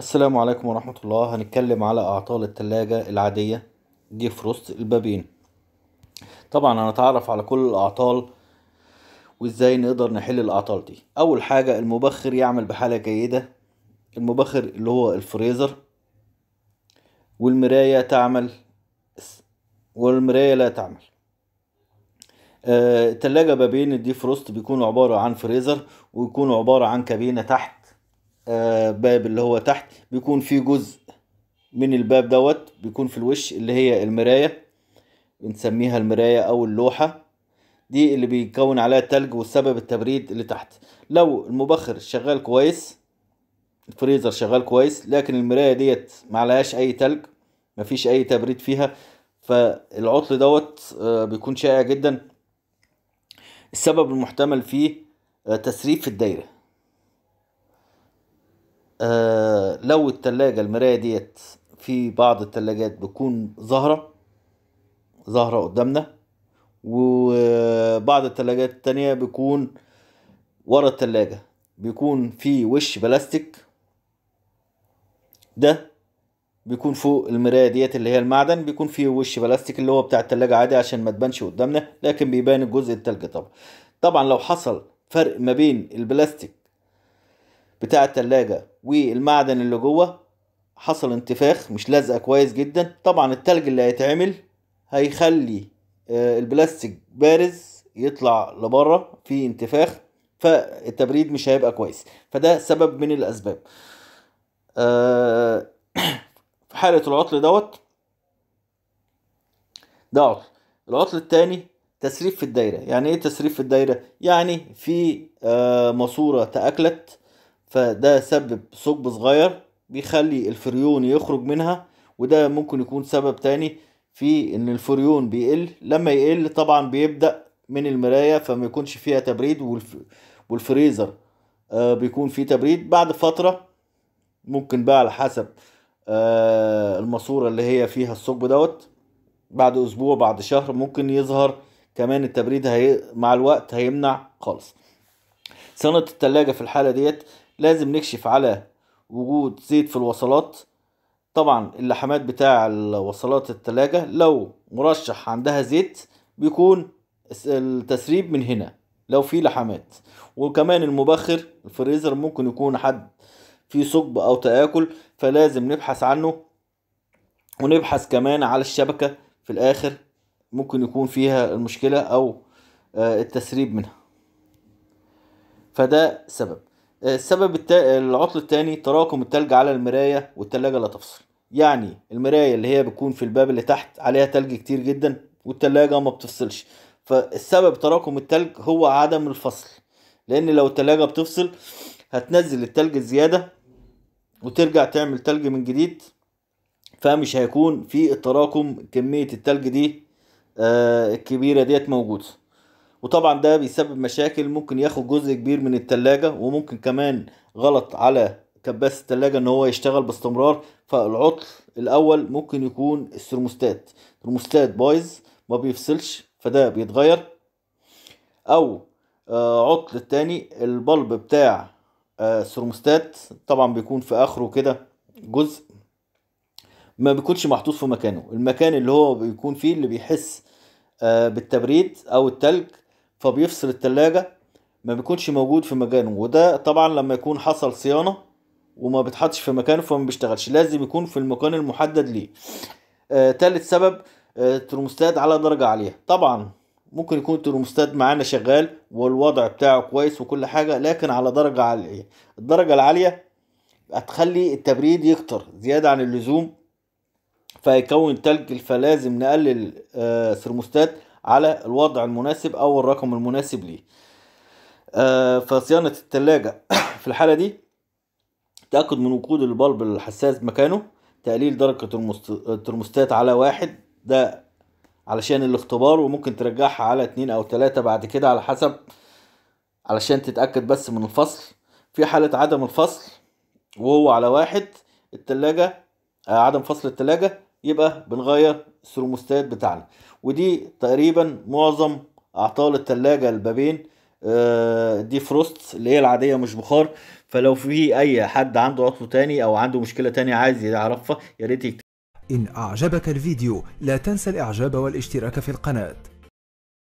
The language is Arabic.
السلام عليكم ورحمة الله هنتكلم على أعطال التلاجة العادية دي فروست البابين طبعا هنتعرف على كل الأعطال وإزاي نقدر نحل الأعطال دي أول حاجة المبخر يعمل بحالة جيدة المبخر اللي هو الفريزر والمراية تعمل والمراية لا تعمل آه، تلاجة بابين الديفروست فروست بيكونوا عبارة عن فريزر ويكون عبارة عن كابينة تحت آه، باب اللي هو تحت بيكون فيه جزء من الباب دوت بيكون في الوش اللي هي المراية بنسميها المراية أو اللوحة دي اللي بيكون عليها التلج والسبب التبريد اللي تحت لو المبخر شغال كويس الفريزر شغال كويس لكن المراية ديت معلهاش أي تلج مفيش أي تبريد فيها فالعطل دوت آه، بيكون شائع جدا السبب المحتمل فيه آه، تسريب في الدايرة آه، لو التلاجة المراية ديت في بعض التلاجات بتكون ظاهرة ظاهرة قدامنا وبعض التلاجات التانية بيكون ورا التلاجة بيكون في وش بلاستيك ده بيكون فوق المراية ديت اللي هي المعدن بيكون في وش بلاستيك اللي هو بتاع التلاجة عادي عشان ما تبانش قدامنا لكن بيبان الجزء التلج طبعا طبعا لو حصل فرق ما بين البلاستيك بتاع التلاجة والمعدن اللي جوه حصل انتفاخ مش لازقة كويس جدا طبعا التلج اللي هيتعمل هيخلي آه، البلاستيك بارز يطلع لبره في انتفاخ فالتبريد مش هيبقى كويس فده سبب من الاسباب آه، في حالة العطل دوت ده عطل العطل التاني تسريب في الدايرة يعني ايه تسريب في الدايرة يعني في آه، ماسورة تأكلت فده سبب ثقب صغير بيخلي الفريون يخرج منها وده ممكن يكون سبب تاني في ان الفريون بيقل لما يقل طبعا بيبدأ من المراية فما يكونش فيها تبريد والف... والفريزر آه بيكون فيه تبريد بعد فترة ممكن بقى على حسب آه الماسورة اللي هي فيها الثقب دوت بعد اسبوع بعد شهر ممكن يظهر كمان التبريد هي... مع الوقت هيمنع خالص صيانة التلاجة في الحالة ديت لازم نكشف على وجود زيت في الوصلات طبعا اللحمات بتاع وصلات التلاجة لو مرشح عندها زيت بيكون التسريب من هنا لو في لحمات وكمان المبخر الفريزر ممكن يكون حد في ثقب او تآكل فلازم نبحث عنه ونبحث كمان على الشبكة في الاخر ممكن يكون فيها المشكلة او آه، التسريب منها فده سبب السبب التا... العطل الثاني تراكم التلج على المرايه والتلاجه لا تفصل يعني المرايه اللي هي بتكون في الباب اللي تحت عليها تلج كتير جدا والتلاجه ما بتفصلش فالسبب تراكم التلج هو عدم الفصل لان لو التلاجه بتفصل هتنزل التلج زياده وترجع تعمل تلج من جديد فمش هيكون في التراكم كميه التلج دي آه، الكبيره ديت موجوده وطبعا ده بيسبب مشاكل ممكن ياخد جزء كبير من التلاجة وممكن كمان غلط على كباس التلاجة ان هو يشتغل باستمرار فالعطل الاول ممكن يكون الثرموستات الثرموستات بايظ ما بيفصلش فده بيتغير او آه، عطل التاني البلب بتاع الثرموستات آه، طبعا بيكون في اخره كده جزء ما بيكونش محطوط في مكانه المكان اللي هو بيكون فيه اللي بيحس آه، بالتبريد او التلج فبيفصل التلاجة ما بيكونش موجود في مكانه وده طبعا لما يكون حصل صيانة وما بتحطش في مكانه فما بيشتغلش لازم يكون في المكان المحدد ليه آه تالت سبب آه ترموستات على درجة عالية طبعا ممكن يكون الترموستات معانا شغال والوضع بتاعه كويس وكل حاجة لكن على درجة عالية الدرجة العالية هتخلي التبريد يكتر زيادة عن اللزوم فيكون تلج فلازم نقلل آه ثرموستات على الوضع المناسب او الرقم المناسب ليه آه، فصيانة التلاجة في الحالة دي تأكد من وجود البلب الحساس مكانه تقليل درجة الترموستات على واحد ده علشان الاختبار وممكن ترجعها على اتنين او تلاتة بعد كده على حسب علشان تتأكد بس من الفصل في حالة عدم الفصل وهو على واحد التلاجة آه، عدم فصل التلاجة يبقى بنغير الثرموستات بتاعنا ودي تقريبا معظم اعطال التلاجة البابين آه، دي فروست اللي هي العادية مش بخار فلو في اي حد عنده عطل تاني او عنده مشكلة تانية عايز يعرفها يا ريت إن أعجبك الفيديو لا تنسى الإعجاب والاشتراك في القناة